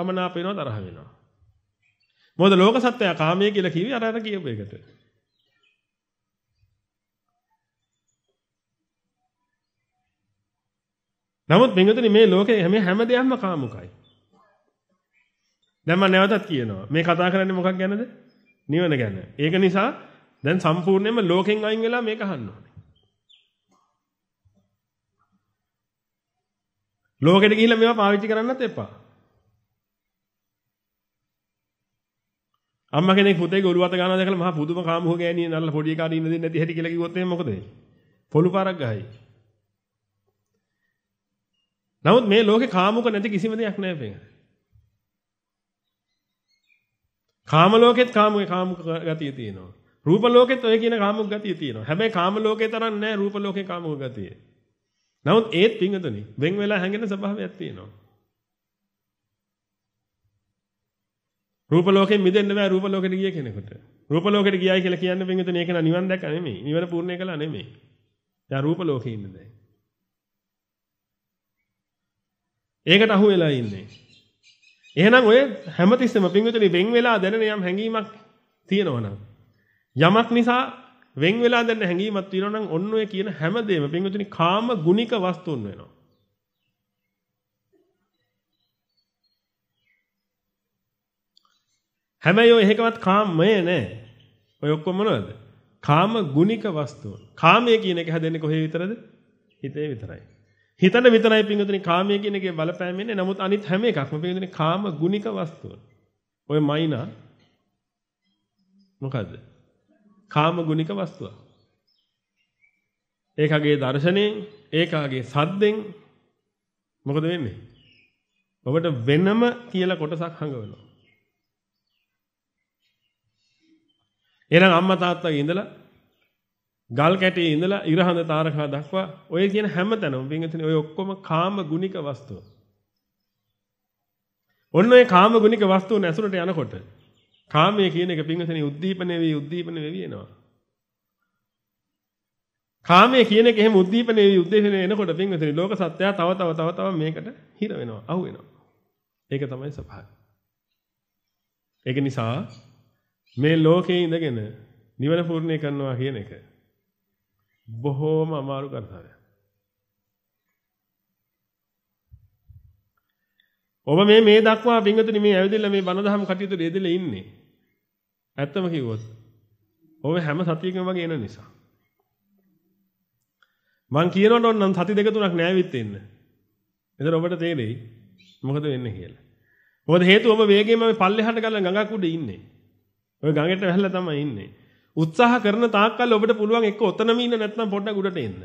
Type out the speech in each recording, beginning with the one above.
අමනාප වෙනවා තරහ වෙනවා. මොකද ලෝක සත්‍යය කාමයේ කියලා කිව්වේ අර අර කියපු එකට. නමුත් මෙන්නතුනි මේ ලෝකේ හැම හැම දෙයක්ම කාමුකයි. දැන් මම නැවතත් කියනවා. මේ කතා කරන්නේ මොකක් ගැනද? නිවන ගැන. ඒක නිසා දැන් සම්පූර්ණයෙන්ම ලෝකෙන් අයින් වෙලා මේක අහන්න ඕනේ. ලෝකෙට ගිහිල්ලා මේවා පාවිච්චි කරන්නත් එපා. අම්මා කෙනෙක් පුතේගේ ඔළුව අත ගන්නවා දැකලා මහා පුදුම කාමෝහ ගෑණිය නල්ල පොඩි එකාට ඉන්න දෙන්නේ නැති හැටි කියලා කිව්වොත් එහෙනම් මොකද වෙන්නේ? පොළු පාරක් ගහයි. නමුත් මේ ලෝකේ කාමෝක නැති කිසිම දෙයක් නැහැ පෙඟ. කාම ලෝකෙත් කාමෝක කාමෝක ගතිය තියෙනවා. රූප ලෝකෙත් ඔය කියන කාමෝක ගතිය තියෙනවා. හැබැයි කාම ලෝකේ තරම් නැහැ රූප ලෝකේ කාමෝක ගතිය. නමුත් ඒත් පිංගතුනි වෙන් වෙලා හැංගෙන ස්වභාවයක් තියෙනවා. රූප ලෝකයෙන් මිදෙන්න බෑ රූප ලෝකෙට ගිය කෙනෙකුට. රූප ලෝකෙට ගියයි කියලා කියන්නේ වෙනතන ඒක නා නිවන් දැක්ක නෙමෙයි. නිවන පූර්ණේ කළා නෙමෙයි. දැන් රූප ලෝකේ ඉන්න දැන්. ඒකට අහු වෙලා ඉන්නේ. එහෙනම් ඔය හැමතිස්සෙම පින්විතනි වෙන් වෙලා දැනෙන යම් හැඟීමක් තියෙනවනම් යමක් නිසා වෙන් වෙලා දැනෙන හැඟීමක් තියෙනවනම් ඔන්න ඔය කියන හැමදේම පින්විතනි කාම ගුණික වස්තුන් වෙනවා. හැබැයි ඔය එකකවත් කාමය නෑ. ඔය ඔක්කොම මොනවද? කාම ගුණික වස්තුව. කාමය කියන එක හැදෙන්නේ කොහේ විතරද? හිතේ විතරයි. හිතන විතරයි පින්වතුනි කාමය කියන එකේ බලපෑම ඉන්නේ. නමුත් අනිත් හැම එකක්ම පින්වතුනි කාම ගුණික වස්තුව. ඔය මයිනා මොකද්ද? කාම ගුණික වස්තුවක්. ඒකගේ දර්ශනයෙන්, ඒකගේ සද්දෙන් මොකද වෙන්නේ? ඔබට වෙනම කියලා කොටසක් හංගවෙනවා. එහෙනම් අම්මා තාත්තාගේ ඉඳලා ගල් කැටේ ඉඳලා ඉරහඳ තාරකා දක්වා ඔය කියන හැමතැනම පින්විතනේ ඔය ඔක්කොම කාම ගුණික වස්තු. ඔන්න ඔය කාම ගුණික වස්තුන් ඇසුරට යනකොට කාමයේ කියන එක පින්විතනේ උද්දීපන වෙවි උද්දීපන වෙවි එනවා. කාමයේ කියන එක එහෙම උද්දීපන වෙවි උද්දීපන එනකොට පින්විතනේ ලෝක සත්‍යය තව තව තව තව මේකට හිර වෙනවා, අහු වෙනවා. ඒක තමයි ස්වභාවය. ඒක නිසා මේ ලෝකේ ඉඳගෙන නිවන පූර්ණේ කරනවා කියන එක බොහෝම අමාරු කර්තව්‍යයක්. ඔබ මේ මේ දක්වා වින්ගතුනි මේ ඇවිදලා මේ බණ දහම් කටයුතු දෙදෙලා ඉන්නේ. ඇත්තම කිව්වොත් ඔබ හැම සතියකම වගේ එන නිසා. මං කියනවට ඕන සති දෙක තුනක් නෑවිත් ඉන්න. එතන ඔබට තේරෙයි මොකද වෙන්නේ කියලා. මොකද හේතුව ඔබ වේගයෙන්ම මේ පල්ලෙහාට ගලන ගඟක් උඩ ඉන්නේ. ඔය ගඟට වැහලා තමයි ඉන්නේ. උත්සාහ කරන තාක්කල් ඔබට පුළුවන් එක්ක ඔතනම ඉන්න නැත්නම් පොඩ්ඩක් උඩට එන්න.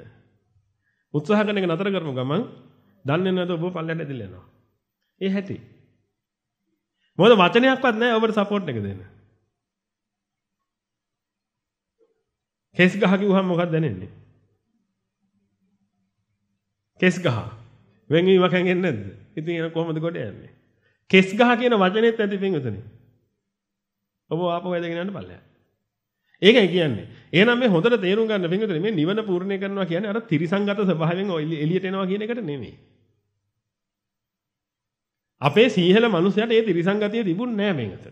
උත්සාහ කරන එක නතර කරමු ගමන්. දන්නේ නැද්ද ඔබ පල්ලෙහාට ඇදලා යනවා. ඒ හැටි. මොකද වචනයක්වත් නැහැ ඔබට සපෝට් එක දෙන්න. කෙස් ගහ කිව්වහම මොකක්ද දැනෙන්නේ? කෙස් ගහ. වෙන්වීමක් හංගෙන්නේ නැද්ද? ඉතින් එන කොහොමද කොට යන්නේ? කෙස් ගහ කියන වචනේත් ඇති පින් උතනේ. ඔබ ආපහු ඇදගෙන යන්න පල්ලෙහා. ඒකයි කියන්නේ. එහෙනම් මේ හොඳට තේරුම් ගන්න පින්විතනේ මේ නිවන පූර්ණේ කරනවා කියන්නේ අර තිරිසංගත ස්වභාවයෙන් එළියට එනවා කියන එකට නෙමෙයි. අපේ සීහල මිනිසයාට ඒ තිරිසංගතිය තිබුණ නෑ මේකට.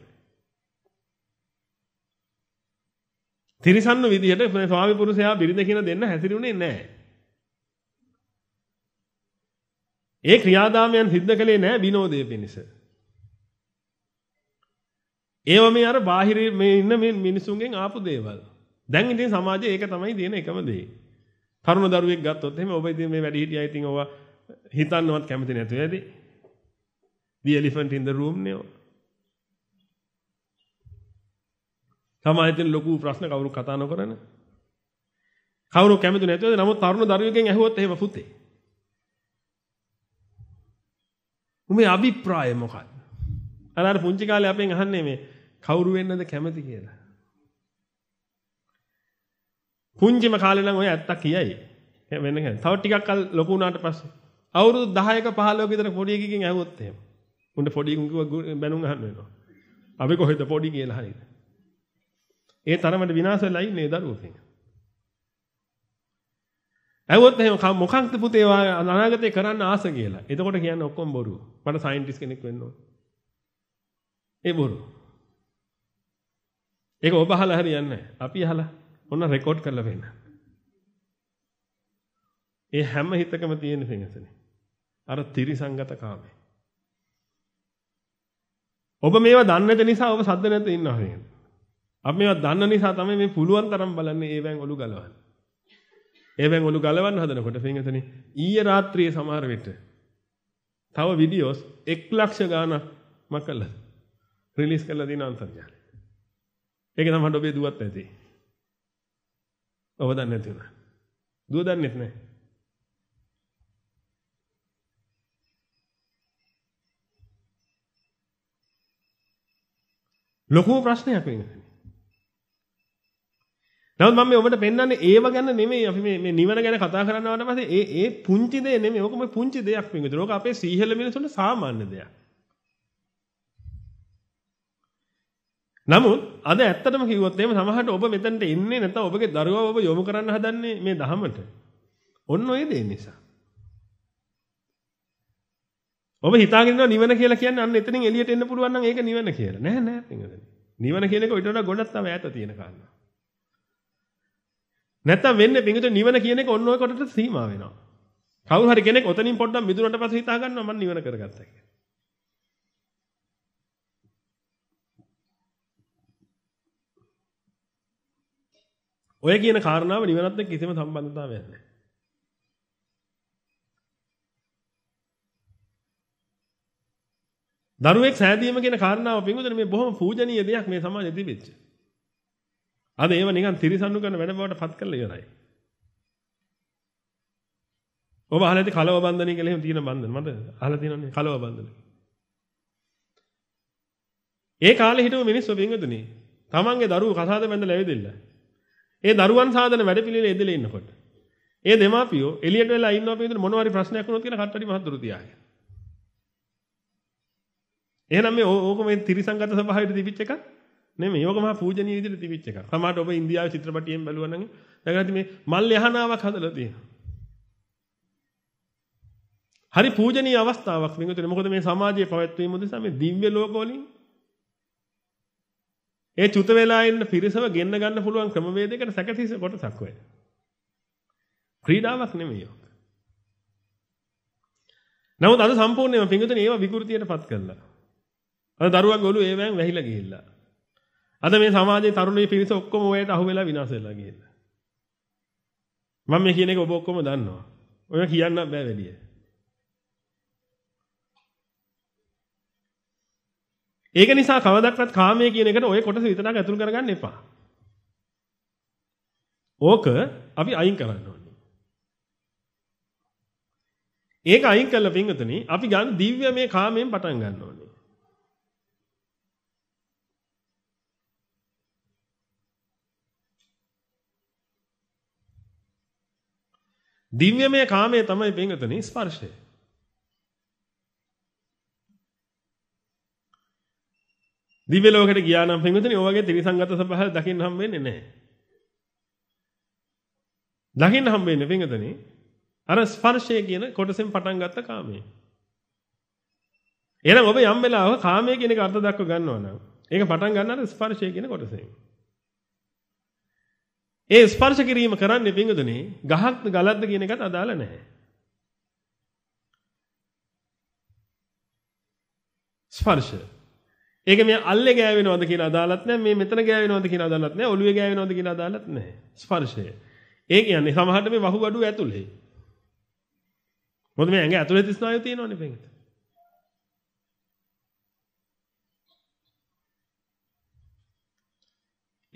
තිරිසන්න විදිහට මේ ස්වාමි පුරුෂයා බිරිඳ කියන දෙන්න හැසිරුණේ නෑ. ඒ ක්‍රියාදාමයන් සිද්ධ කළේ නෑ විනෝදයේ පිණිස. ඒව මේ අර බාහිර මේ ඉන්න මේ මිනිසුන්ගෙන් ආපු දේවල්. දැන් ඉතින් සමාජයේ ඒක තමයි දෙන එකම දේ. තරුණ දරුවෙක් ගත්තොත් එහෙම ඔබ ඉතින් මේ වැඩි හිටියා ඉතින් ඔවා හිතන්නවත් කැමති නැතුව ඇති. The elephant in the room නේ. තමයි ඉතින් ලොකු ප්‍රශ්න කවුරු කතා නොකරන. කවුරු කැමති නැතුවද? නමුත් තරුණ දරුවෙක්ගෙන් ඇහුවොත් එහෙම පුතේ. උඹේ අභිප්‍රාය මොකක්ද? අර අර පුංචි කාලේ අපෙන් අහන්නේ මේ කවුරු වෙන්නද කැමති කියලා. පුංචිම කාලේ නම් ඔය ඇත්ත කියයි. වෙන කෙනෙක්. තව ටිකක් කල් ලොකු වුණාට පස්සේ අවුරුදු 10ක 15ක විතර පොඩි එකකින් ඇහුවොත් එහෙම. උන්ට පොඩි එකකින් කිව්ව බැනුම් අහන්න වෙනවා. අපි කොහෙද පොඩි කියලා හරියට. ඒ තරමට විනාශ වෙලා ඉන්නේ දරුවෝ කෙනෙක්. ඇහුවොත් එහෙම මොකක්ද පුතේ ඔයා අනාගතේ කරන්න ආස කියලා. එතකොට කියන්නේ ඔක්කොම බොරුව. මට සයන්ටිස්ට් කෙනෙක් වෙන්න ඕන. ඒ බොරුව. ඒක ඔබ අහලා හරියන්නේ නැහැ. අපි අහලා ඔන්න රෙකෝඩ් කරලා වෙන්න. ඒ හැම හිතකම තියෙන පිංගසනේ. අර තිරිසංගත කාමය. ඔබ මේවා දන්නේ නැති නිසා ඔබ සද්ද නැත ඉන්නවා නේද? අපි මේවා දන්න නිසා තමයි මේ පුළුවන් තරම් බලන්නේ ඒවෙන් ඔලු ගලවන්නේ. ඒවෙන් ඔලු ගලවන්න හදනකොට පිංගසනේ ඊයේ රාත්‍රියේ සමහර විට තව වීඩියෝස් 1 ලක්ෂ ගාණක් මම කළා. රිලීස් කළා දින අන්තර්ජාලය. ඒක තමයි ඔබේ දුවත් නැති. ඔබ දන්නේ නැති වුණා. දුව දන්නේත් නැහැ. ලොකුම ප්‍රශ්නයක් වෙන්නේ. නමුත් මම මේ ඔබට පෙන්වන්නේ ඒව ගැන නෙමෙයි අපි මේ මේ නිවන ගැන කතා කරනවා නම් පස්සේ ඒ ඒ පුංචි දෙය නෙමෙයි. ඕක මේ පුංචි දෙයක් වින්දුන. ඕක අපේ සීහල මිනිසුන්ට සාමාන්‍ය දෙයක්. නමුත් අද ඇත්තටම කිව්වොත් එහෙම සමහරට ඔබ මෙතනට එන්නේ නැත්නම් ඔබගේ දරුවා ඔබ යොමු කරන්න හදන්නේ මේ ධහමට. ඔන්න ඔය දේ නිසා. ඔබ හිතාගෙන ඉන්නවා නිවන කියලා කියන්නේ අන්න එතනින් එළියට එන්න පුළුවන් නම් ඒක නිවන කියලා. නෑ නෑ පින්වදනි. නිවන කියන එක ඊට වඩා ගොඩක් තව ඈත තියෙන කාරණා. නැත්තම් වෙන්නේ පින්විත නිවන කියන එක ඔන්න ඔය කොටට සීමා වෙනවා. කවුරු හරි කෙනෙක් ඔතනින් පොඩ්ඩක් මිදුනට පස්සේ හිතා ගන්නවා මම නිවන කරගත්තා කියලා. ඔය කියන කාරණාව නිවනත් එක්ක කිසිම සම්බන්ධතාවයක් නැහැ. දරුවෙක් සෑදීම කියන කාරණාව පින්වතුනි මේ බොහොම පූජනීය දෙයක් මේ සමාජයේ තිබෙච්ච. අද ඒව නිකන් තිරිසන්නු කරන වැඩ බවට පත් කරලා ඉවරයි. ඔබ අහලා ඇති කලව බන්ධනය කියලා එහෙම තියෙන බන්ධන මන්ද අහලා තියෙනවනේ කලව බන්ධන. ඒ කාලේ හිටපු මිනිස්සු බින්දුනේ තමන්ගේ දරුවෝ කසාද බැඳලා ඇවිදින්න. ඒ දරුවන් සාදන වැඩපිළිවෙල එදෙලේ ඉන්නකොට. ඒ දෙමාපියෝ එළියට වෙලා ඉන්නවා පිළිතුර මොනවාරි ප්‍රශ්නයක් වුණොත් කියන කට්ටටි මහත් දුරු තියාගෙන. එහෙනම් මේ ඕක මේ තිරිසංගත සභාවේ තිබිච්ච එකක් නෙමෙයි. ඕක මහා පූජනීය විදිහට තිබිච්ච එකක්. සමහරට ඔබ ඉන්දියාවේ චිත්‍රපටියෙන් බැලුවා නම් දැකලා මේ මල් යහනාවක් හදලා තියෙනවා. හරි පූජනීය අවස්ථාවක් වින්දුනේ. මොකද මේ සමාජයේ පැවැත්වීම උදෙසා මේ දිව්‍ය ලෝකවලින් ඒ චුත වෙලා ඉන්න පිරිසව ගෙන්න ගන්න පුළුවන් ක්‍රමවේදයකට සැකසීස කොටසක් වෙයි. ක්‍රීඩාවක් නෙමෙයි ඔක. නමුත් අද සම්පූර්ණයෙන්ම පිංගුතුනේ ඒව විකෘතියටපත් කළා. අද දරුවන්ගේ ඔළුව ඒවෙන් වැහිලා ගිහිල්ලා. අද මේ සමාජයේ තරුණයේ පිරිස ඔක්කොම ඔයයට අහු වෙලා විනාශ වෙලා ගිහිල්ලා. මම මේ කියන එක ඔබ ඔක්කොම දන්නවා. ඔය කියන්න බෑ වැඩිය. ඒක නිසා කවදක්වත් කාමයේ කියන එකට ওই කොටස විතරක් ඇතුල් කරගන්න එපා. ඕක අපි අයින් කරන්න ඕනේ. ඒක අයින් කළා පින්වතුනි අපි ගන්න දිව්‍ය මේ කාමයෙන් පටන් ගන්න ඕනේ. දිව්‍යමය කාමයේ තමයි පින්වතුනි ස්පර්ශය. දිව්‍ය ලෝකයට ගියා නම් පින්විතනේ ඔය වගේ ත්‍රිසංගත සබහා දකින්න හම් වෙන්නේ නැහැ. දකින්න හම් වෙන්නේ පින්විතනේ අර ස්පර්ශය කියන කොටසෙන් පටන් ගත්ත කාමයේ. එහෙනම් ඔබ යම් වෙලාවක කාමයේ කියන එක අර්ථ දක්ව ගන්නවා නම් ඒක පටන් ගන්න අර ස්පර්ශය කියන කොටසෙන්. ඒ ස්පර්ශ කිරීම කරන්නේ පින්විතනේ ගහක්ද ගලක්ද කියන එකත් අදාළ නැහැ. ස්පර්ශය ඒක මේ අල්ලේ ගෑවෙනවද කියන අදාලත් නැහැ. මේ මෙතන ගෑවෙනවද කියන අදාලත් නැහැ. ඔළුවේ ගෑවෙනවද කියන අදාලත් නැහැ. ස්පර්ශය. ඒ කියන්නේ සමහරට මේ වහුබඩුව ඇතුලේ. මොකද මේ ඇඟ ඇතුලේ තිස්නායු තියෙනවනේ පෙඟට.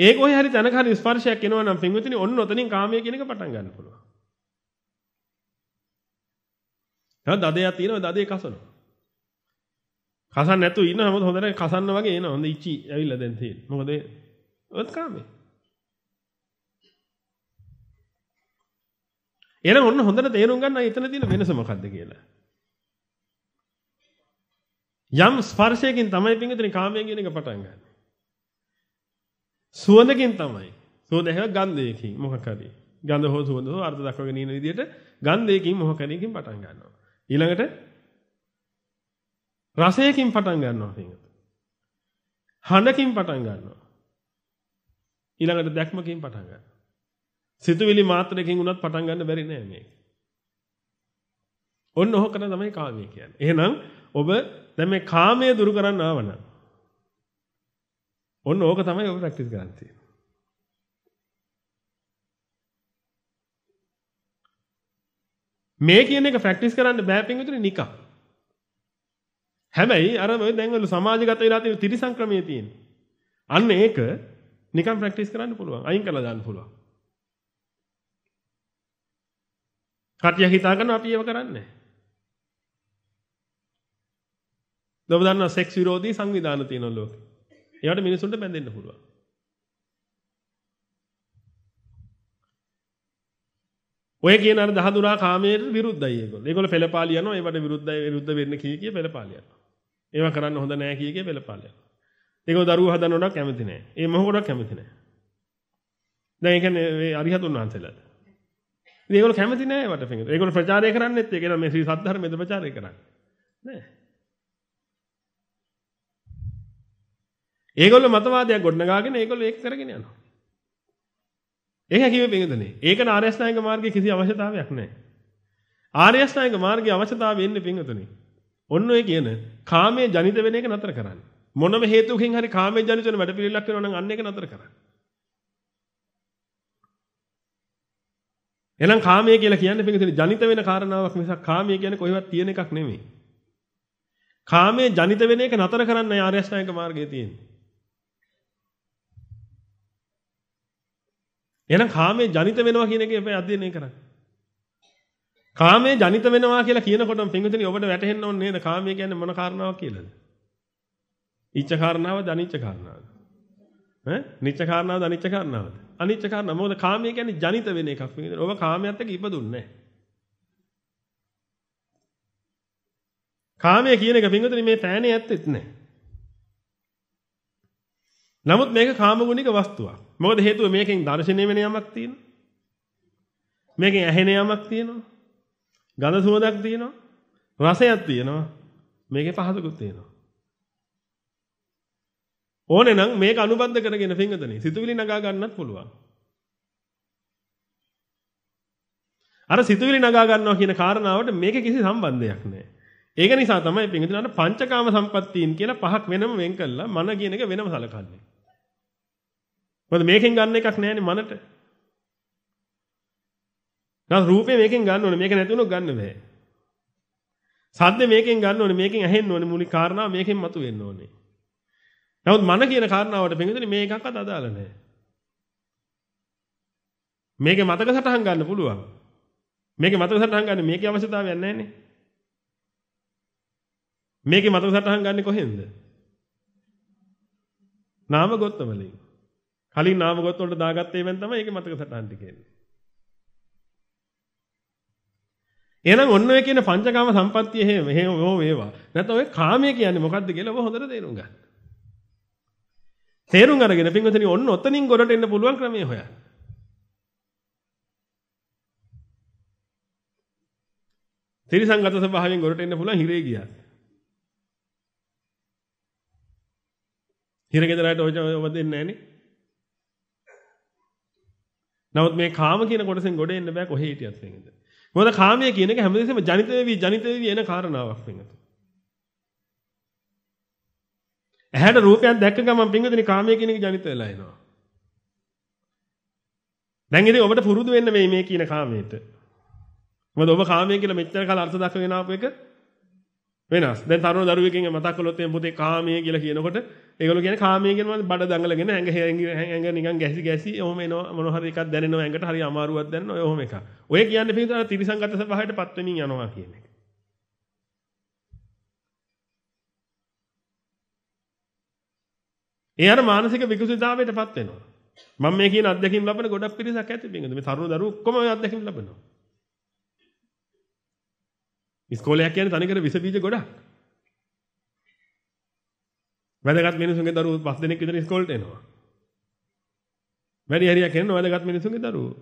ඒක ඔය හරි තැනක හරි ස්පර්ශයක් එනවා නම් පින්විතනි ඔන්න ඔතනින් කාමයේ කියන එක පටන් ගන්න පුළුවන්. දැන් දදයක් තියෙනවා දදේ කසනවා. කසන්න නැතුව ඉන්න හැමෝම හොඳට කසන්න වගේ එනවා. හොඳ ඉචි ඇවිල්ලා දැන් තියෙන. මොකද ඔයත් කාමේ. එහෙනම් ඔන්න හොඳට තේරුම් ගන්න එතන තියෙන වෙනස මොකද්ද කියලා. යම් ස්පර්ශයකින් තමයි පින්විතනේ කාමයේ කියන එක පටන් ගන්න. සුවඳකින් තමයි. සුවඳ හැම ගන්ධයකින් මොකක් හරි. ගන්ධ හෝ සුවඳ හෝ අර්ථ දක්වගෙන ඉන්න විදිහට ගන්ධයකින් මොකක් හරිකින් පටන් ගන්නවා. ඊළඟට රසයකින් පටන් ගන්නවා පින්වත. හඬකින් පටන් ගන්නවා. ඊළඟට දැක්මකින් පටන් ගන්නවා. සිතුවිලි මාත්‍රයකින් උනත් පටන් ගන්න බැරි නෑ මේක. ඔන්න ඔහකට තමයි කාමය කියන්නේ. එහෙනම් ඔබ දැන් මේ කාමය දුරු කරන්න ආවනම් ඔන්න ඕක තමයි ඔබ ප්‍රැක්ටිස් කරන්න තියෙන්නේ. මේ කියන එක ප්‍රැක්ටිස් කරන්න බෑ පින්විතනේ නිකන්. හැබැයි අර ඔය දැන් වල සමාජගත වෙලා තියෙන ත්‍රිසංක්‍රමයේ තියෙන. අන්න ඒක නිකන් ප්‍රැක්ටිස් කරන්න පුළුවන්. අයින් කරලා දාන්න පුළුවන්. කටිය හිතාගන්න අපි ඒව කරන්නේ. ඔබ දන්නවා සෙක්ස් විරෝධී සංවිධාන තියෙන ලෝකේ. ඒවට මිනිසුන්ට බැඳෙන්න පුළුවන්. ඔය කියන අර දහදුරා කාමයට විරුද්ධයි ඒගොල්ලෝ. ඒගොල්ලෝ පෙළපාලි යනවා. ඒවට විරුද්ධයි විරුද්ධ වෙන්න කී කී පෙළපාලි යනවා. ඒවා කරන්න හොඳ නෑ කීකේ වෙලපාලයක්. ඒකව දරුවෝ හදන්න උනක් කැමති නෑ. ඒ මොහොතක් කැමති නෑ. දැන් ඒ කියන්නේ මේ අරිහතුන් වහන්සේලා. ඉතින් ඒගොල්ලෝ කැමති නෑ වට ෆින්ගර්. ඒගොල්ලෝ ප්‍රචාරය කරන්නෙත් ඒක නම මේ ශ්‍රී සද්ධර්මයේද ප්‍රචාරය කරන්නේ. නෑ. ඒගොල්ලෝ මතවාදයක් ගොඩනගාගෙන ඒගොල්ලෝ ඒක කරගෙන යනවා. ඒක කිව්වේ පින්දනේ. ඒක නාරයස්නායක මාර්ගයේ කිසි අවශ්‍යතාවයක් නෑ. ආර්යස්නායක මාර්ගයේ අවශ්‍යතාවය එන්නේ පින්වතුනේ. ඔන්න ඔය කියන කාමයේ ජනිත වෙන එක නතර කරන්න. මොනම හේතුවකින් හරි කාමයේ ජනිත වෙන වැඩ පිළිලක් වෙනවා නම් අන්න ඒක නතර කරන්න. එහෙනම් කාමය කියලා කියන්නේ පිටින් ජනිත වෙන කාරණාවක් මිසක් කාමය කියන්නේ කොහෙවත් තියෙන එකක් නෙමෙයි. කාමයේ ජනිත වෙන එක නතර කරන්න ආර්ය අෂ්ටාංගික මාර්ගයේ තියෙන්නේ. එහෙනම් කාමයේ ජනිත වෙනවා කියන එක අපි අධ්‍යයනය කරන්නේ. කාමයේ ජනිත වෙනවා කියලා කියනකොටම පින්විතනි ඔබට වැටහෙන්න ඕනේ නේද කාමය කියන්නේ මොන කාරණාවක් කියලාද? ඉච්ඡ කාරණාවද අනිච්ච කාරණාවද? ඈ? නිච්ච කාරණාවද අනිච්ච කාරණාවද? අනිච්ච කාරණා. මොකද කාමය කියන්නේ ජනිත වෙන එකක් පින්විතනි. ඔබ කාමයට ඉපදුන්නේ නැහැ. කාමය කියන එක පින්විතනි මේ පෑනේ ඇත්තෙත් නැහැ. නමුත් මේක කාමගුණික වස්තුවක්. මොකද හේතුව මේකෙන් දර්ශනය වෙන යමක් තියෙනවා. මේකෙන් ඇහෙන යමක් තියෙනවා. ගඳ සුවඳක් තියෙනවා. රසයක් තියෙනවා. මේකේ පහසුකුත් තියෙනවා. ඕනේ නම් මේක අනුබද්ධ කරගෙන පින්වතනේ සිතුවිලි නගා ගන්නත් පුළුවන්. අර සිතුවිලි නගා ගන්නවා කියන කාරණාවට මේක කිසි සම්බන්ධයක් නැහැ. ඒක නිසා තමයි පින්වතුන්ට පංචකාම සම්පත්තීන් කියලා පහක් වෙනම වෙන් කළා මන කියන එක වෙනම සලකන්නේ. මොකද මේකෙන් ගන්න එකක් නැහැනේ මනට. නැත් රූපේ මේකෙන් ගන්න ඕනේ. මේක නැති වුණොත් ගන්න බෑ. සද්ද මේකෙන් ගන්න ඕනේ. මේකෙන් ඇහෙන්න ඕනේ. මූලික කාරණා මේකෙන් මතුවෙන්න ඕනේ. නමුත් මන කියන කාරණාවට බෙන්ගදෙන මේ එකක්වත් අදාළ නැහැ. මේකේ මතක සටහන් ගන්න පුළුවන්. මේකේ මතක සටහන් ගන්න මේකේ අවශ්‍යතාවයක් නැහැ නේ. මේකේ මතක සටහන් ගන්න කොහෙන්ද? නාම ගොත්තවලින්. කලින් නාම ගොත් වලට දාගත්තේ වෙන තමයි ඒකේ මතක සටහන් ටිකෙන්නේ. එහෙනම් ඔන්න ඔය කියන පංචකාම සම්පත්තිය එහෙම එහෙම ඕ මේවා. නැත්නම් ඔය කාමය කියන්නේ මොකද්ද කියලා ඔබ හොඳට තේරුම් ගන්න. තේරුම් අරගෙන පින්වතුනි ඔන්න ඔතනින් ගොඩට එන්න පුළුවන් ක්‍රමය හොයන්න. තිරිසංගත ස්වභාවයෙන් ගොඩට එන්න පුළුවන් හිරේ ගියා. හිර ගෙදරට ඔබ දෙන්නේ නැහනේ. නමුත් මේ කාම කියන කොටසෙන් ගොඩ එන්න බෑ කොහේ හිටියත් වෙන්නේ. මොකද කාමය කියන එක හැමදෙස්සෙම ජනිත වෙවි ජනිත වෙවි එන කාරණාවක් වෙනත. ඇහැට රූපයක් දැක්ක ගමන් පින්වතුනි කාමය කියන එක ජනිත වෙලා එනවා. දැන් ඉතින් ඔබට පුරුදු වෙන්න මේ මේ කියන කාමයට. මොකද ඔබ කාමය කියලා මෙච්චර කාල අර්ථ දක්වගෙන ආපු එක වෙනස්. දැන් තරුණ දරුවෙක්ගෙන් මතක් කළොත් මේ පුතේ කාමයේ කියලා කියනකොට ඒගොල්ලෝ කියන්නේ කාමයේ කියන මොනවද බඩ දඟලගෙන ඇඟ ඇඟ නිකන් ගැසි ගැසි ඔහොම එනවා මොන හරි එකක් දැනෙනවා ඇඟට හරි අමාරුවක් දැනෙනවා ඔය ඔහොම එකක්. ඔය කියන්නේ පිළිතුර තිරිසංගත ස්වභාවයට පත් වෙමින් යනවා කියන එක. ඒ අර මානසික විකෘතිතාවයටපත් වෙනවා. මම මේ කියන අත්දැකීම් ලබන ගොඩක් පිරිසක් ඇති බින්ද මේ තරුණ දරුවෝ ඔක්කොම ඔය අත්දැකීම් ලබනවා. ඉස්කෝලයක් කියන්නේ තනිකර විස බීජ ගොඩක්. වැදගත් මිනිසුන්ගේ දරුවෝ පස් දෙනෙක් විතර ඉස්කෝලේට එනවා. වැඩි හරියක් එන්න වැදගත් මිනිසුන්ගේ දරුවෝ.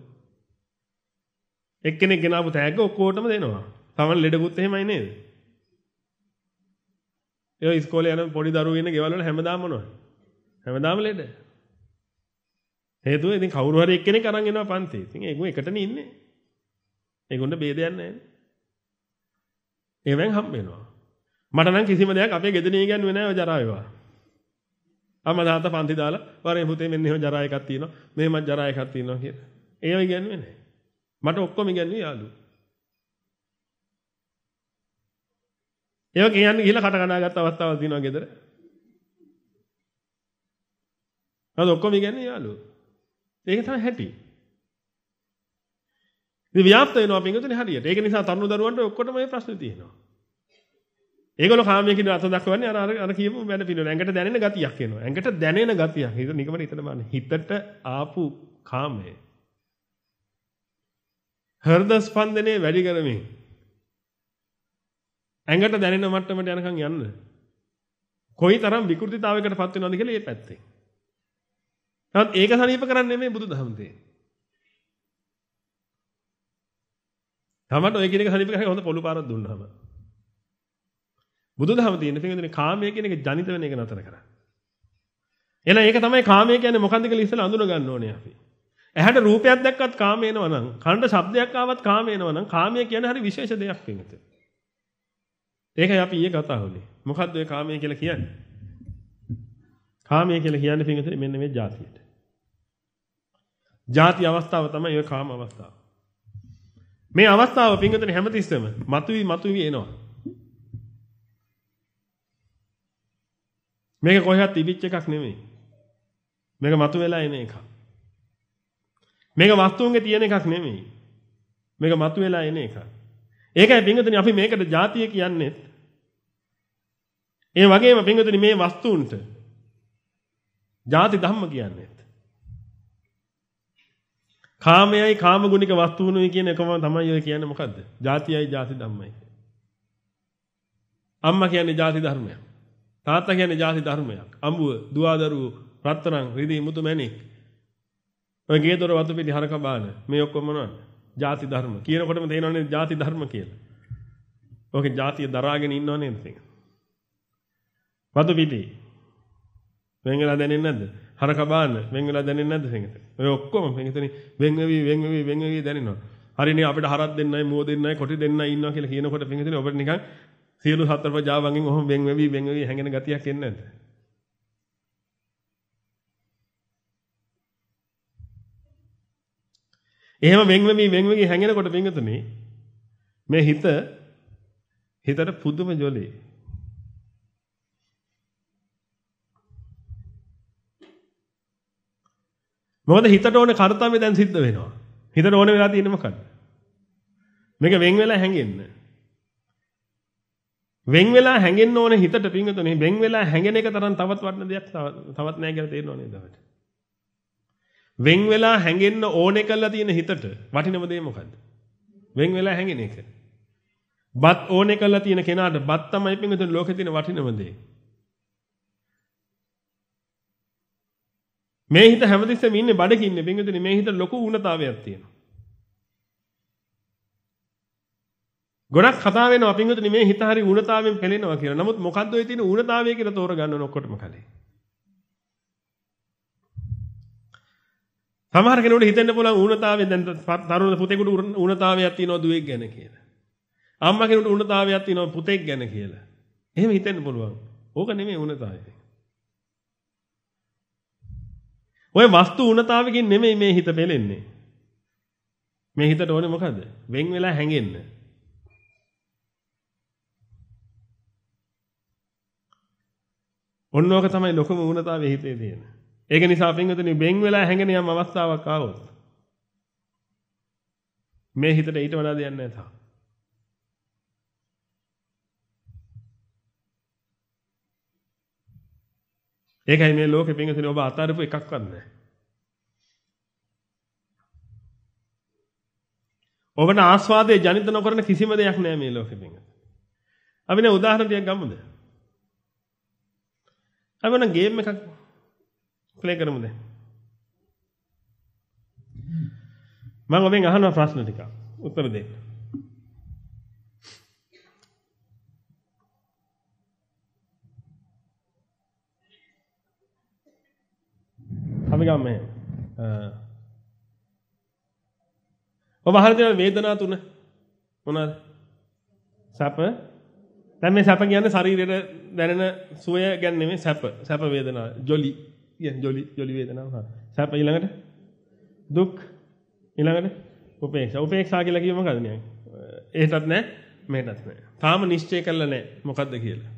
එක්කෙනෙක් ගෙනාවු තෑග්ග ඔක්කොටම දෙනවා. තමන් ලෙඩකුත් එහෙමයි නේද? ඒ ඉස්කෝලේ යන පොඩි දරුවෝ ඉන්න ගෙවල් වල හැමදාම මොනවද? හැමදාම ලෙඩ. හේතුව ඉතින් කවුරු හරි එක්කෙනෙක් අරන් එනවා පන්ති. ඉතින් ඒගොල්ලෝ එකටනේ ඉන්නේ. ඒගොල්ලන්ට ભેදයක් නැහැ. ඒවෙන් හම්බ වෙනවා. මට නම් කිසිම දෙයක් අපේ ගෙදරින් ඉගෙනුවේ නැහැ ඔය ජරා ඒවා. අම්මා තාත්තා පන්ති දාලා වරේ පුතේ මෙන්න එහෙම ජරා එකක් තියෙනවා. මෙහෙමත් ජරා එකක් තියෙනවා කියලා. ඒව ඉගෙනුවේ නැහැ. මට ඔක්කොම ඉගෙනුවේ යාළුවෝ. ඒව කියන්නේ ගිහිල්ලා කට කනාගත් අවස්ථාවක් තියෙනවා ගෙදර. අද ඔක්කොම ඉගෙනුවේ යාළුවෝ. ඒක තමයි හැටි. ඉතින් ව්‍යාප්ත වෙනවා පින්වතුනි හරියට. ඒක නිසා තරුණ දරුවන්ට ඔක්කොටම මේ ප්‍රශ්නේ තියෙනවා. ඒගොල්ලෝ කාමයේ කියන අත දක්වන්නේ අර අර කියපු මැන පිනවන. ඇඟට දැනෙන ගතියක් එනවා. ඇඟට දැනෙන ගතියක්. හිත නිකමන හිතන බාන. හිතට ආපු කාමය. හෘද ස්පන්දනයේ වැඩි කරමින් ඇඟට දැනෙන මට්ටමට යනකම් යන්න. කොයි තරම් විකෘතිතාවයකට පත් වෙනවද කියලා ඒ පැත්තෙන්. නමුත් ඒක සනീപ කරන්නේ නෙමෙයි බුදුදහම තියෙන්නේ. තමන්ට ඔය කියන එක සනීප කරගෙන හොඳ පොළු පාරක් දුන්නාම. බුදුදහම තියෙන පිටින් කාමය කියන එක ජනිත වෙන එක නතර කරන්න. එහෙනම් ඒක තමයි කාමය කියන්නේ මොකන්ද කියලා ඉස්සෙල්ලා අඳුන ගන්න ඕනේ අපි. ඇහැට රූපයක් දැක්කත් කාම එනවා නම්, කනට ශබ්දයක් ආවත් කාම එනවා නම්, කාමය කියන්නේ හරි විශේෂ දෙයක් වෙනත. ඒකයි අපි ඊයේ කතා වුණේ. මොකද්ද ඔය කාමය කියලා කියන්නේ? කාමය කියලා කියන්නේ පිටින් මෙන්න මේ જાතියට. જાති අවස්ථාව තමයි ඔය කාම අවස්ථාව. මේ අවස්ථාව පිංගතනේ හැමතිස්සෙම මතුවි මතුවි එනවා. මේක කොහෙවත් ඉවිච් එකක් නෙමෙයි. මේක මතුවලා එන එකක්. මේක වස්තුන්ගේ තියෙන එකක් නෙමෙයි. මේක මතුවලා එන එකක්. ඒකයි පිංගතනේ අපි මේකට જાතිය කියන්නේ. ඒ වගේම පිංගතනේ මේ වස්තුන්ට ಜಾති ධම්ම කියන්නේ. කාමයයි කාමගුණික වස්තුනුයි කියන එකම තමයි ඔය කියන්නේ මොකද්ද? ಜಾතියයි ಜಾති ධම්මයි. අම්මා කියන්නේ ಜಾති ධර්මයක්. තාත්තා කියන්නේ ಜಾති ධර්මයක්. අඹුව, දුවදරුවෝ, රත්තරන්, රිදී මුතු මැණික්. ඔය ගේදොර වතු පිටි හරක බාන. මේ ඔක්කොම මොනවද? ಜಾති ධර්ම. කියනකොටම තේරෙනවනේ ಜಾති ධර්ම කියලා. ඕකේ ಜಾතිය දරාගෙන ඉන්නව නේද? වතු පිටි. වෙන් වෙලා දැනෙන්නේ නැද්ද? හරක බාන්න වෙන් වෙලා දැනෙන්නේ නැද්ද සංගතේ? ඔය ඔක්කොම සංගතනේ වෙන් වෙවි වෙන් වෙවි වෙන් වෙවි දැනෙනවා. හරිනේ අපිට හරක් දෙන්නයි මෝ දෙන්නයි කොටි දෙන්නයි ඉන්නවා කියලා කියනකොට සංගතනේ ඔබට නිකන් සියලු සතර ප්‍රජාවන්ගෙන් ඔහොම වෙන් වෙවි වෙන් වෙවි හැංගෙන ගතියක් එන්නේ නැද්ද? එහෙම වෙන් වෙවි වෙන් වෙවි හැංගෙනකොට සංගතනේ මේ හිත හිතට පුදුම ජොලේ මොකද හිතට ඕන කාර්යය දැන් සිද්ධ වෙනවා. හිතට ඕන වෙලා තියෙන්නේ මොකක්ද? මේක වෙන් වෙලා හැංගෙන්න. වෙන් වෙලා හැංගෙන්න ඕනේ හිතට පිංගතුනේ. වෙන් වෙලා හැංගෙන එක තරම් තවත් වටන දෙයක් තවත් නැහැ කියලා තේරෙනව නේද අපිට? වෙන් වෙලා හැංගෙන්න ඕනේ කියලා තියෙන හිතට වටිනම දේ මොකද්ද? වෙන් වෙලා හැංගෙන එක. බත් ඕනේ කියලා තියෙන කෙනාට බත් තමයි පිංගතුනේ ලෝකේ තියෙන වටිනම දේ. මේ හිත හැමතිස්සෙම ඉන්නේ බඩකින්නේ. පින්විතනේ මේ හිත ලොකු ඌනතාවයක් තියෙනවා. ගොඩක් කතා වෙනවා පින්විතනේ මේ හිත හරි ඌනතාවයෙන් පෙළෙනවා කියලා. නමුත් මොකද්ද ඔය තියෙන ඌනතාවය කියලා තෝරගන්න ඕන ඔක්කොටම කලින්. සමහර කෙනෙකුට හිතෙන්න පුළුවන් ඌනතාවය දැන් තරුණ පුතේකට ඌනතාවයක් තියෙනවා දුවෙක් ගැන කියලා. අම්මා කෙනෙකුට ඌනතාවයක් තියෙනවා පුතෙක් ගැන කියලා. එහෙම හිතෙන්න පුළුවන්. ඕක නෙමෙයි ඌනතාවය. ඔය වස්තු උනතාවකින් නෙමෙයි මේ හිත පෙලෙන්නේ. මේ හිතට ඕනේ මොකද්ද? වෙන් වෙලා හැංගෙන්න. ඔන්නෝක තමයි ලොකම උනතාවේ හිතේ තියෙන. ඒක නිසා පින්වතුනි වෙන් වෙලා හැංගෙන යම් අවස්ථාවක් ආවොත් මේ හිතට ඊට වඩා දෙයක් නැහැ තා. ඒකයි මේ ලෝකෙ පිංගුතුනේ ඔබ අතාරපු එකක්වත් නැහැ. ඔබට ආස්වාදයේ ජනිත නොකරන කිසිම දෙයක් නැහැ මේ ලෝකෙ පිංගුතුනේ. අපි නේ උදාහරණ ටිකක් ගමුද? අපි වෙන ගේම් එකක් ප්ලේ කරමුද? මම ඔබෙන් අහන ප්‍රශ්න ටික උත්තර දෙන්න. අපි ගම් මේ ඔබ අහලා තියෙන වේදනා තුන මොනවාද? සැප. දැන් මේ සැප කියන්නේ ශරීරයට දැනෙන සුවය ගැන නෙමෙයි සැප. සැප වේදනාව. ජොලි. කියන්නේ ජොලි ජොලි වේදනාව. හා. සැප ඊළඟට දුක් ඊළඟට උපේක්ෂා. උපේක්ෂා කියලා කිව්ව මොකද නියම? එහෙටත් නෑ මේකටත් නෑ. තාම නිශ්චය කරලා නෑ මොකද්ද කියලා.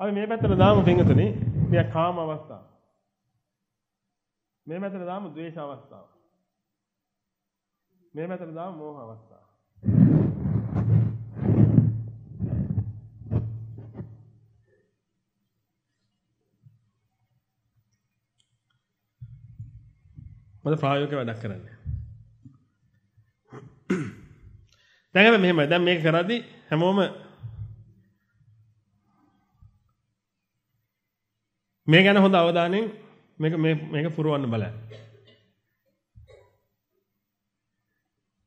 අපි මේ පැත්තට දාමු පින්වතුනි. මෙයා කාම අවස්ථාව. මේ මැතන දාමු ද්වේෂ අවස්ථාව. මේ මැතන දාමු මෝහ අවස්ථාව. මොකද ප්‍රායෝගික වැඩක් කරන්නේ. දැන් අපි මෙහෙමයි. දැන් මේක කරද්දී හැමෝම මේ ගැන හොඳ අවධානයෙන් මේක මේ මේක පුරවන්න බලන්න.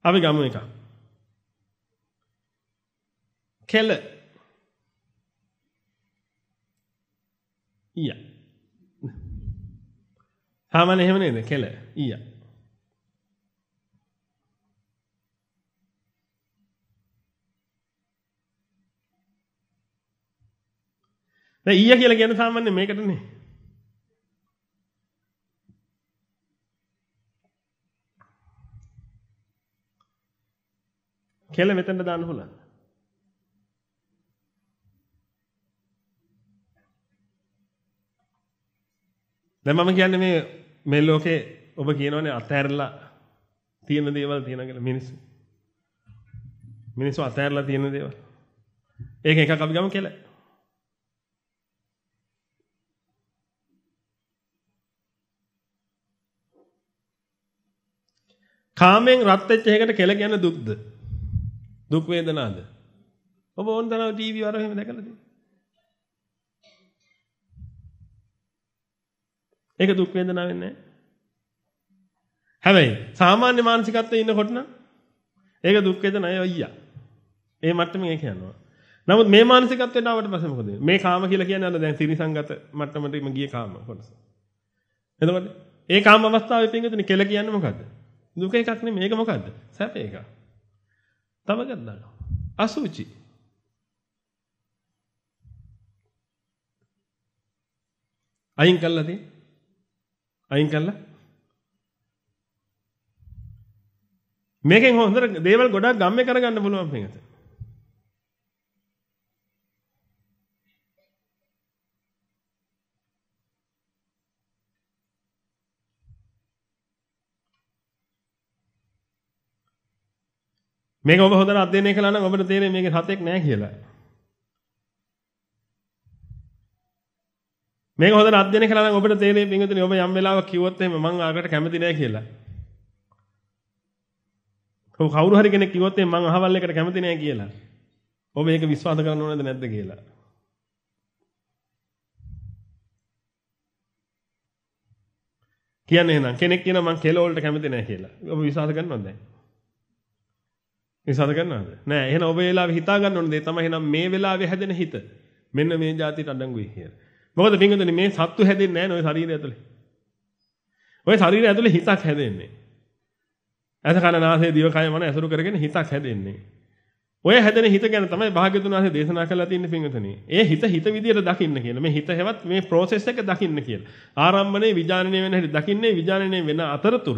අපි ගමු එක. කෙල. ඊය. සාමාන්‍ය එහෙම නේද? කෙල. ඊය. දැන් ඊය කියලා කියන්නේ සාමාන්‍ය මේකටනේ. කෙල මෙතෙන්ට දාන්න පුළුවන්. දැන් මම කියන්නේ මේ මේ ලෝකේ ඔබ කියනෝනේ අතහැරලා තියෙන දේවල් තියෙනවා කියලා මිනිස්සු. මිනිස්සු අතහැරලා තියෙන දේවල්. ඒක එකක් අපි ගමු කියලා. කාමෙන් රත් වෙච්ච එකකට කෙල කියන්නේ දුක්ද? දුක් වේදනාද? ඔබ ඕන තරම් ටීවී වර එහෙම දැකලා තියෙනවා. ඒක දුක් වේදනාවක් නෑ. හැබැයි සාමාන්‍ය මානසිකත්වයේ ඉන්නකොට නම් ඒක දුක් වේදනයි අයියා. ඒ මට්ටමින් ඒක යනවා. නමුත් මේ මානසිකත්වයට ආවට පස්සේ මොකද වෙන්නේ? මේ කාම කියලා කියන්නේ අන්න දැන් තිරිසංගත මට්ටමටම ගිය කාම කොටස. එතකොට ඒ කාම අවස්ථාවේ පින්විතනේ කෙල කියන්නේ මොකද්ද? දුක එකක් නෙමෙයි. ඒක මොකද්ද? සැප එකක්. තව ගන්නවා. අසුචි. අයින් කළා තියෙන. අයින් කළා. මේකෙන් හොඳට දේවල් ගොඩක් ගම්මේ කරගන්න පුළුවන් පිටත. මේක ඔබ හොඳට අධ්‍යයනය කළා නම් ඔබට තේරෙයි මේක සතෙක් නෑ කියලා. මේක හොඳට අධ්‍යයනය කළා නම් ඔබට තේරෙයි පින්විතනේ ඔබ යම් වෙලාවක කිව්වොත් එහෙම මම ආකට කැමති නෑ කියලා. ඔබ කවුරු හරි කෙනෙක් කිව්වොත් එහෙම මම අහවල් එකට කැමති නෑ කියලා. ඔබ මේක විශ්වාස කරන්න ඕනද නැද්ද කියලා. කියන්නේ එහෙනම් කෙනෙක් කියනවා මම කෙල වලට කැමති නෑ කියලා. ඔබ විශ්වාස කරනවද දැන්? නිසාද ගන්නවද? නෑ. එහෙනම් ඔබ වෙලාවේ හිතා ගන්න ඕන දේ තමයි එහෙනම් මේ වෙලාවේ හැදෙන හිත. මෙන්න මේ જાතියට අඩංගුයි කියලා. මොකද පින්වතුනි මේ සත්තු හැදෙන්නේ නෑ ඔය ශරීරය ඇතුලේ. ඔය ශරීරය ඇතුලේ හිතක් හැදෙන්නේ. ඇස කන නාසය දිව කය මන ඇසුරු කරගෙන හිතක් හැදෙන්නේ. ඔය හැදෙන හිත ගැන තමයි භාග්‍යතුන් වහන්සේ දේශනා කරලා තින්නේ පින්වතුනි. ඒ හිත හිත විදියට දකින්න කියලා. මේ හිත හැවත් මේ process එක දකින්න කියලා. ආරම්භනේ විඥානනය වෙන හැටි දකින්නේ විඥානනය වෙන අතරතුර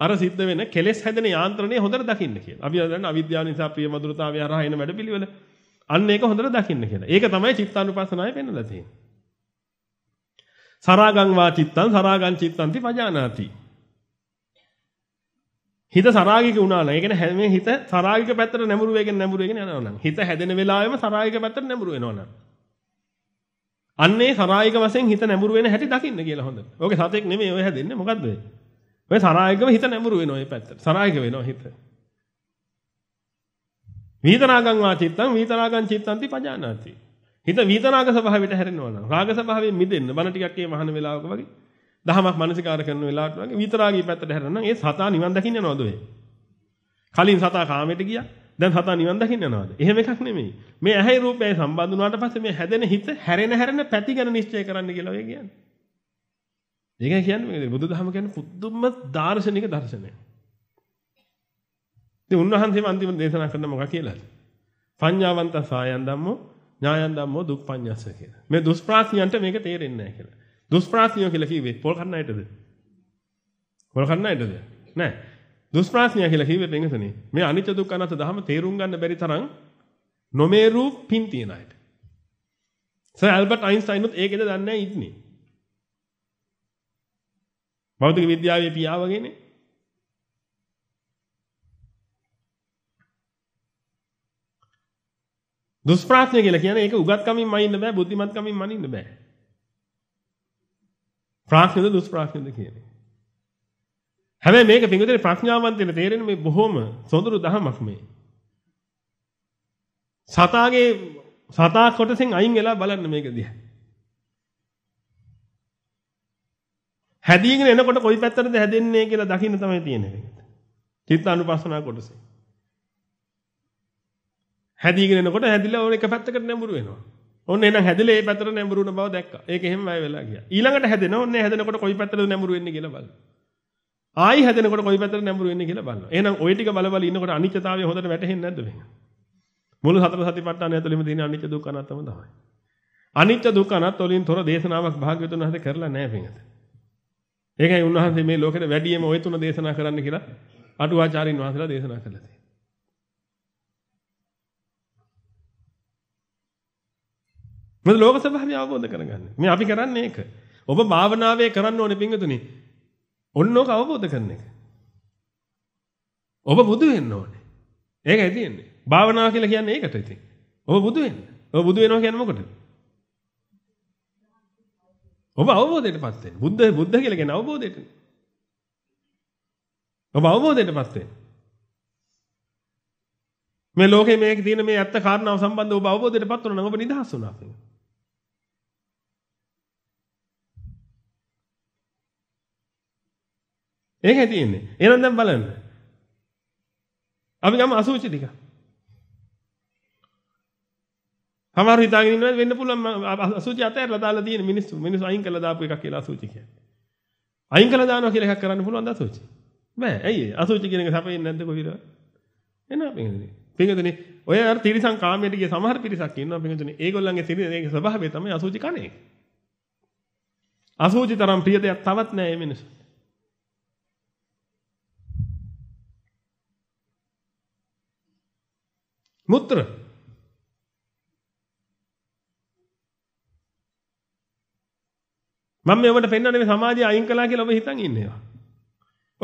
අර සිද්ධ වෙන කෙලෙස් හැදෙන යාන්ත්‍රණය හොඳට දකින්න කියලා. අපි දන්න අවිද්‍යාව නිසා ප්‍රිය මధుරතාවය හරහා එන වැඩපිළිවෙල. අන්න ඒක හොඳට දකින්න කියලා. ඒක තමයි චිත්තානුපස්සනාවේ පෙන්වලා තියෙන්නේ. සරාගං වා චිත්තං සරාගං චිත්තන්ති පජානාති. හිත සරාගික වුණා නම් ඒ කියන්නේ මේ හිත සරාගික පැත්තට නැඹුරු වෙගෙන නැඹුරු වෙගෙන යනවා නම් හිත හැදෙන වෙලාවෙම සරාගික පැත්තට නැඹුරු වෙනවා නම් අන්නේ සරාගික වශයෙන් හිත නැඹුරු වෙන හැටි දකින්න කියලා හොඳට. ඕකේ සතෙක් නෙමෙයි ඔය හැදෙන්නේ මොකද්ද? ඔය සනායකම හිත නැඹුරු වෙනවා මේ පැත්තට. සනායක වෙනවා හිත. වීතනාගං වාචිත්තං වීතනාගං චිත්තන්ති පජානාති. හිත වීතනාග ස්වභාවයට හැරෙනවා නම් රාග ස්වභාවයෙන් මිදෙන්න බන ටිකක් ඒ මහාන වේලාවක වගේ දහමක් මනසිකාර කරන වෙලාවට වගේ වීතරාගී පැත්තට හැරෙනවා නම් ඒ සතා නිවන් දකින්න යනවද ඔය? කලින් සතා කාමයට ගියා. දැන් සතා නිවන් දකින්න යනවාද? එහෙම එකක් නෙමෙයි. මේ ඇහි රූපයයි සම්බන්ධ වුණාට පස්සේ මේ හැදෙන හිත හැරෙන හැරෙන පැති ගැන නිශ්චය කරන්න කියලා ඔය කියන්නේ. ඒකයි කියන්නේ බුදුදහම කියන්නේ පුදුම දාර්ශනික දර්ශනයක්. ඉතින් උන්වහන්සේම අන්තිම දේශනා කරන මොකක් කියලාද? පඤ්ඤාවන්ත සායන් ධම්මෝ ඥායන් ධම්මෝ දුක්පඤ්ඤස්ස කියලා. මේ දුෂ්ප්‍රාඥයන්ට මේක තේරෙන්නේ නැහැ කියලා. දුෂ්ප්‍රාඥයෝ කියලා කිව්වේ පොල් කන්නයිටද? පොල් කන්නයිටද? නෑ. දුෂ්ප්‍රාඥය කියලා කිව්වේ පෙන්වතනේ. මේ අනිත්‍ය දුක්ඛ අනාත්ම ධහම තේරුම් ගන්න බැරි තරම් නොමේරු පින් තියන අයට. සර් ඇල්බර්ට් අයින්ස්ටයින්වත් ඒකද දන්නේ නැහැ ඉන්නේ. භෞතික විද්‍යාවේ පියා වගේනේ. දුෂ්ප්‍රාඥය කියලා කියන්නේ ඒක උගත්කමින් මනින්න බෑ බුද්ධිමත්කමින් මනින්න බෑ. ප්‍රඥද දුෂ්ප්‍රඥද කියන්නේ. හැබැයි මේක පිටුදේ ප්‍රඥාවන්තයන තේරෙන මේ බොහොම සොඳුරු දහමක් මේ. සතාගේ සතා කොටසෙන් අයින් වෙලා බලන්න මේක දිහා. හැදීගෙන එනකොට කොයි පැත්තටද හැදෙන්නේ කියලා දකින්න තමයි තියෙන්නේ. චිත්ත අනුපස්සනා කොටසේ. හැදීගෙන එනකොට හැදිලා ඕන එක පැත්තකට නැඹුරු වෙනවා. ඔන්න එහෙනම් හැදිලා ඒ පැත්තට නැඹුරු වෙන බව දැක්කා. ඒක එහෙම වැය වෙලා ගියා. ඊළඟට හැදෙනවා. ඔන්න හැදෙනකොට කොයි පැත්තටද නැඹුරු වෙන්නේ කියලා බලන්න. ආයි හැදෙනකොට කොයි පැත්තට නැඹුරු වෙන්නේ කියලා බලන්න. එහෙනම් ওই ටික බල බල ඉන්නකොට අනිත්‍යතාවය හොඳට වැටහෙන්නේ නැද්ද මේ? මුළු සතර සතිපට්ඨානය ඇතුළේම තියෙන අනිත්‍ය දුක්ඛ අනාත්තම තමයි. අනිත්‍ය දුක්ඛ අනාත්ත වලින් තොර දේශනාවක් භාග්‍යවතුන් වහන්සේ කරලා නැහැ පිටත. ඒකයි උන්වහන්සේ මේ ලෝකෙට වැඩියම ওই තුන දේශනා කරන්න කියලා අටුවාචාරින් වහන්සේලා දේශනා කළා තියෙන්නේ. මොකද ලෝක ස්වභාවය අවබෝධ කරගන්න. මේ අපි කරන්නේ ඒක. ඔබ භාවනාවේ කරන්න ඕනේ පිංගුතුනි. ඔන්නෝක අවබෝධ කරන එක. ඔබ බුදු වෙන්න ඕනේ. ඒකයි තියෙන්නේ. භාවනාව කියලා කියන්නේ ඒකට ඉතින්. ඔබ බුදු වෙන්න. ඔබ බුදු වෙනවා කියන්නේ මොකටද? ඔබ අවබෝධයටපත් වෙන්න. බුද්ධ බුද්ධ කියලා කියන්නේ අවබෝධයට. ඔබ අවබෝධයටපත් වෙන්න. මේ ලෝකේ මේක තියෙන මේ ඇත්ත කාරණාව සම්බන්ධව ඔබ අවබෝධයටපත් වුණා නම් ඔබ නිදහස් වුණා කියලා. ඒකයි තියෙන්නේ. එහෙනම් දැන් බලන්න. අපි ගම අසුචි ටික. සමහර හිතාගෙන ඉන්නවා වෙන්න පුළුවන් අසුචි අතහැරලා දාලා තියෙන මිනිස්සු මිනිස්සු අයින් කරලා දාපු එකක් කියලා අසුචි කියන්නේ. අයින් කරලා දානවා කියලා එකක් කරන්න පුළුවන් ද අසුචි? බෑ. ඇයි අසුචි කියන එක සපෙන්නේ නැද්ද කොහේද? එන්න පින්දුනේ. පින්දුනේ ඔය අර තිරිසන් කාමයට ගිය සමහර පිරිසක් ඉන්නවා පින්දුනේ. ඒගොල්ලන්ගේ තිරිසන්ගේ ස්වභාවය තමයි අසුචි කණේ. අසුචි තරම් ප්‍රිය දෙයක් තවත් නැහැ මේ මිනිස්සු. මුත්‍රා මම මේ ඔබට පෙන්වන්නේ මේ සමාජය අයින් කළා කියලා ඔබ හිතන් ඉන්නේවා.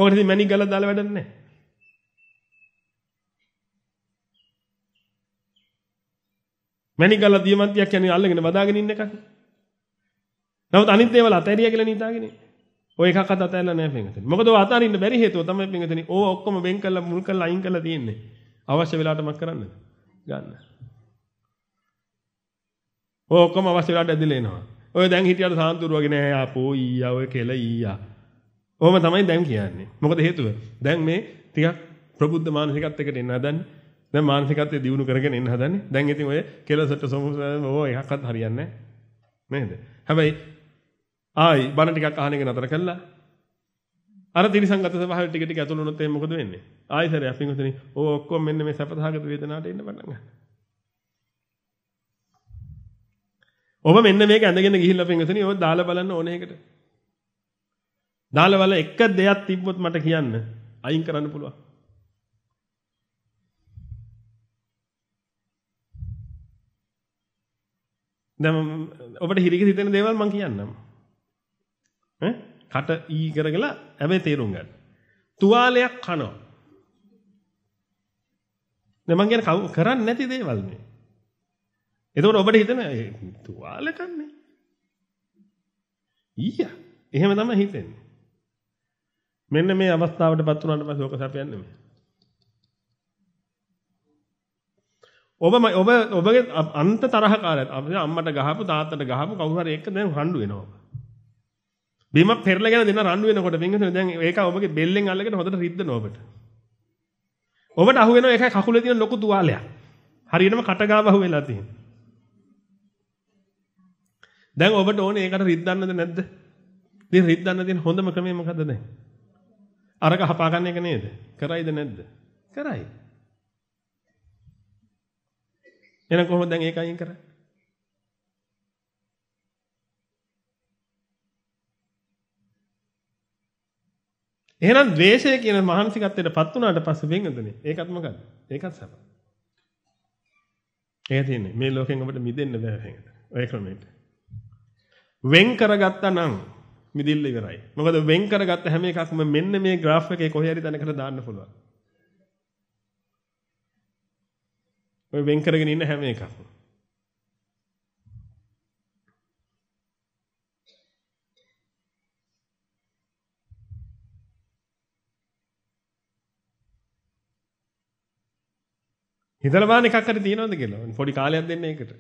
ඔකට ඉතින් මැණික් ගලලා දාලා වැඩක් නැහැ. මැණික් ගලලා දියමන්තියක් කියන්නේ අල්ලගෙන බදාගෙන ඉන්න එකක්. නමුත් අනිත් ඒවා අතහැරියා කියලා නිතාගෙන ඉන්නේ. ඔය එකක්වත් අතහැරලා නැහැ පින්වතුනි. මොකද ඔය අතාරින්න බැරි හේතුව තමයි පින්වතුනි. ඕවා ඔක්කොම වෙන් කරලා මුල් කරලා අයින් කරලා තියෙන්නේ. අවශ්‍ය වෙලාවට මක් කරන්නද? ගන්න. ඔය ඔක්කොම අවශ්‍ය වෙලාවට ඇදලා එනවා. ඔය දැන් හිටියට සාන්තුරු වගේ නෑ ආපෝ ඊයා ඔය කෙල ඊයා. ඔහොම තමයි දැන් කියන්නේ. මොකද හේතුව? දැන් මේ ටිකක් ප්‍රබුද්ධ මානසිකත්වයකට එන්න හදන්නේ. දැන් මානසිකත්වය දියුණු කරගෙන එන්න හදන්නේ. දැන් ඉතින් ඔය කෙලසට සමුසම ඕ එකක්වත් හරියන්නේ නෑ. නේද? හැබැයි ආයි බණ ටිකක් අහන එක නතර කළා. අර තිරිසංගත ස්වභාවය ටික ටික ඇතුළු වුණොත් එහෙනම් මොකද වෙන්නේ? ආයෙ සරේ අපි හිතන්නේ ඕ ඔක්කොම මෙන්න මේ සපතහාගත වේදනාවට එන්න පටන් ගන්නවා. ඔබ මෙන්න මේක ඇඳගෙන ගිහිල්ලා පින්වතුනි ඔය දාලා බලන්න ඕනේ එකට. දාලා බලලා එක දෙයක් තිබ්බොත් මට කියන්න අයින් කරන්න පුළුවන්. දැන් ඔබට හිරික හිතෙන දේවල් මම කියන්නම්. ඈ කට ඊ කරගලා හැබැයි තේරුම් ගන්න. තුවාලයක් කනවා. දැන් මම කියන්නේ කරන්නේ නැති දේවල් මේ. එතකොට ඔබට හිතන තුවාල කන්නේ. ඊයා. එහෙම තමයි හිතෙන්නේ. මෙන්න මේ අවස්ථාවටපත් වුණාට පස්සේ ඔක සැපයන්නේ මේ. ඔබ ඔබ ඔබගේ අන්ත තරහකාරයත් අපි අම්මට ගහපු තාත්තට ගහපු කවුරු හරි එක්ක දැන් රණ්ඩු වෙනවා. බීම පෙරලගෙන දෙන රණ්ඩු වෙනකොට වෙන්නේ දැන් ඒක ඔබගේ බෙල්ලෙන් අල්ලගෙන හොදට රිද්දනවා ඔබට. ඔබට අහු වෙනවා ඒකයි කකුලේ තියෙන ලොකු තුවාලයක්. හරියටම කටගාව අහු වෙලා තියෙනවා. දැන් ඔබට ඕනේ ඒකට රිද්දන්නද නැද්ද? ඉතින් රිද්දන්න තියෙන හොඳම ක්‍රමය මොකද්ද දැන්? අරක හපා ගන්න එක නේද? කරයිද නැද්ද? කරයි. එහෙනම් කොහොමද දැන් ඒක අයින් කරන්නේ? එහෙනම් ද්වේෂය කියන මානසිකත්වයටපත් වුණාට පස්සේ වෙන්ගදනේ. ඒකත් මොකක්ද? ඒකත් සප. ඒක තියෙන්නේ. මේ ලෝකෙන් ඔබට මිදෙන්න බෑ හැංගද. ඔය ක්‍රමයට. වෙන් කරගත්තා නම් මිදිල්ල ඉවරයි. මොකද වෙන් කරගත්ත හැම එකක්ම මෙන්න මේ graph එකේ කොහේ හරි තැනකට දාන්න පුළුවන්. ඔය වෙන් කරගෙන ඉන්න හැම එකක්ම. හිතලා බලන්න එකක් හරි තියනවද කියලා. පොඩි කාලයක් දෙන්න ඒකට.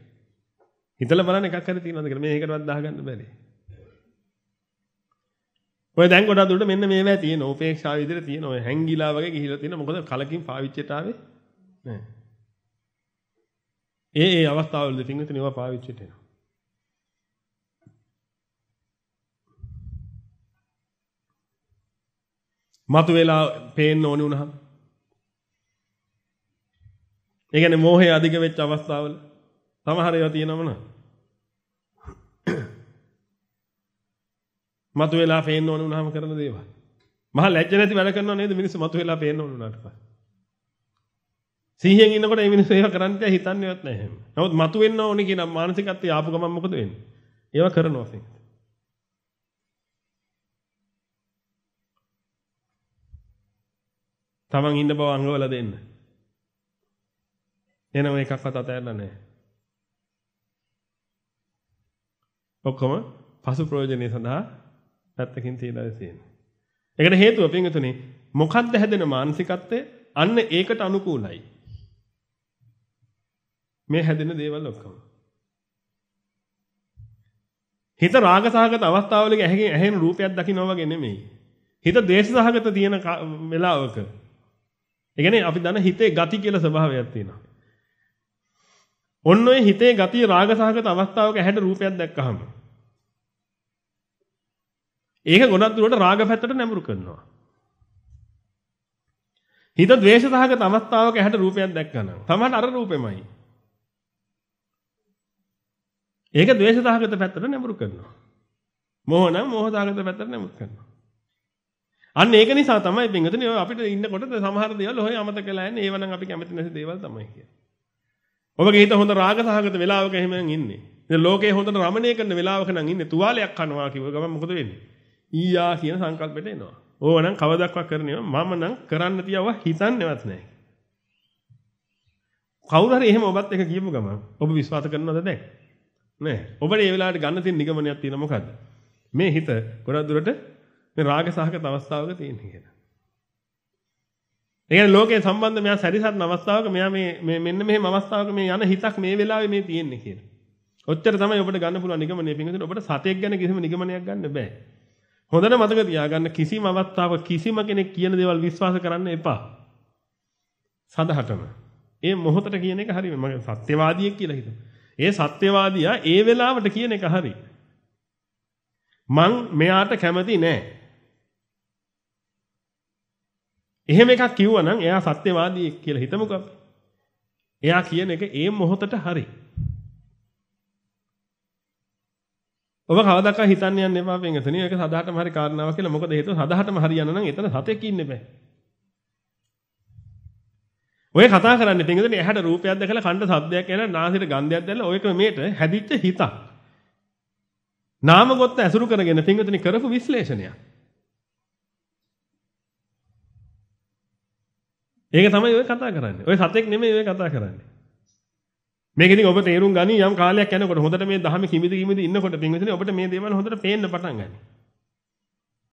හිතලා බලන්න එකක් හරි තියෙනවද කියලා. මේකටවත් දාගන්න බැරි. ඔය දැන් ගොඩක් දුරට මෙන්න මේවා තියෙනවා. උපේක්ෂාව විදිහට තියෙනවා. ඔය හැංගිලා වගේ ගිහිලා තියෙනවා. මොකද කලකින් පාවිච්චයට ආවේ නෑ. ඒ ඒ අවස්ථාවවලදී පින්විතනේ ඒවා පාවිච්චයට එනවා. මතු වෙලා පේන්න ඕනි වුණහම ඒ කියන්නේ මෝහය අධික වෙච්ච අවස්ථාවල සමහර ඒවා තියෙනවනේ මතු වෙලා පේන්න ඕන වුණාම කරන දේවල්. මහා ලැජ්ජ නැති වැඩ කරනව නේද මිනිස්සු මතු වෙලා පේන්න ඕන වුණාට පස්සේ. සිහියෙන් ඉන්නකොට මේ මිනිස්සු ඒවා කරන්න කියලා හිතන්නේවත් නැහැ. නමුත් මතු වෙන්න ඕනේ කියන මානසිකත්වය ආපු ගමන් මොකද වෙන්නේ? ඒවා කරනවා ෆෙක්. තමන් ඉන්න බව අංගවල දෙන්න. එනම එකක්වත් අතහැරලා නැහැ. ඔක්කොම පසු ප්‍රයෝජනය සඳහා පැත්තකින් තියලා තියෙන්නේ. ඒකට හේතුව පින්විතුනේ මොකද්ද හැදෙන මානසිකත්වය? අන්න ඒකට අනුකූලයි. මේ හැදෙන දේවල් ඔක්කොම. හිත රාගසහගත අවස්ථාවලක ඇහැගෙන ඇහෙන රූපයක් දකිනවා වගේ නෙමෙයි. හිත දේශසහගත තියෙන වෙලාවක. ඒ කියන්නේ අපි දන්න හිතේ ගති කියලා ස්වභාවයක් තියෙනවා. ඔන්න ඔය හිතේ ගතිය රාගසහගත අවස්ථාවක ඇහැට රූපයක් දැක්කහම ඒක ගොඩක් දුරට රාග පැත්තට නැඹුරු කරනවා. හිත ද්වේෂ සහගත අවස්ථාවක ඇහැට රූපයක් දැක්කම තමයි අර රූපෙමයි. ඒක ද්වේෂ සහගත පැත්තට නැඹුරු කරනවා. මොහ නම් මොහ සහගත පැත්තට නැඹුරු කරනවා. අන්න ඒක නිසා තමයි පින්වතුනි ඔය අපිට ඉන්නකොට සමහර දේවල් ඔය අමතක වෙලා යන්නේ ඒව නම් අපි කැමති නැති දේවල් තමයි කියන්නේ. ඔබගේ හිත හොඳ රාග සහගත වෙලාවක එහෙම ඉන්නේ. ඉතින් ලෝකේ හොඳට රමණය කරන වෙලාවක නම් ඉන්නේ තුවාලයක් කනවා කිව්ව ගමන් මොකද වෙන්නේ? ඊයා කියන සංකල්පෙට එනවා. ඕවනම් කවදක්වත් කරන්නේ මම නම් කරන්න තියවා හිතන්නේවත් නැහැ. කවුරු හරි එහෙම ඔබත් එක කියපු ගමන් ඔබ විශ්වාස කරනවද දැන්? නෑ. ඔබට මේ වෙලාවට ගන්න තියෙන නිගමනයක් තියෙන මොකද්ද? මේ හිත ගොඩක් දුරට මේ රාග සහගත අවස්ථාවක තියෙන කියලා. ඒ කියන්නේ ලෝකේ සම්බන්ධ මෙයා සැරිසත් අවස්ථාවක මෙයා මේ මේ මෙන්න මෙහෙම අවස්ථාවක මේ යන හිතක් මේ වෙලාවේ මේ තියෙන්නේ කියලා. ඔච්චර තමයි ඔබට ගන්න පුළුවන් නිගමනය. පිටින් ඔබට සතෙක් ගැන කිසිම නිගමනයක් ගන්න බෑ. හොඳට මතක තියාගන්න කිසිම අවස්ථාවක කිසිම කෙනෙක් කියන දේවල් විශ්වාස කරන්න එපා. සදහටම. ඒ මොහොතට කියන එක හරි මම සත්‍යවාදියෙක් කියලා හිතමු. ඒ සත්‍යවාදියා ඒ වෙලාවට කියන එක හරි. මං මෙයාට කැමති නෑ. එහෙම එකක් කිව්වනම් එයා සත්‍යවාදියෙක් කියලා හිතමුකෝ. එයා කියන එක ඒ මොහොතට හරි. ඔබ කවදාක හිතන්න යන්න එපා වෙනතනිය. ඒක සදාටම හරි කාරණාවක් කියලා. මොකද හේතුව සදාටම හරියන්න නම් එතන සතෙක් ඉන්න බෑ. ඔය කතා කරන්නේ පින්විතනේ ඇහැට රූපයක් දැකලා කණ්ඩ ශබ්දයක් ඇහලා නාසයට ගන්ධයක් දැල්ලා ඔයක මේට හැදිච්ච හිතක්. නාම ගොත්ත ඇසුරු කරගෙන පින්විතනේ කරපු විශ්ලේෂණයක්. ඒක තමයි ඔය කතා කරන්නේ. ඔය සතෙක් නෙමෙයි ඔය කතා කරන්නේ. මේකෙදී ඔබ තේරුම් ගනි යම් කාලයක් යනකොට හොඳට මේ ධහම කිමිද කිමිද ඉන්නකොට පින්විතනේ ඔබට මේ දේවල් හොඳට පේන්න පටන් ගන්නවා.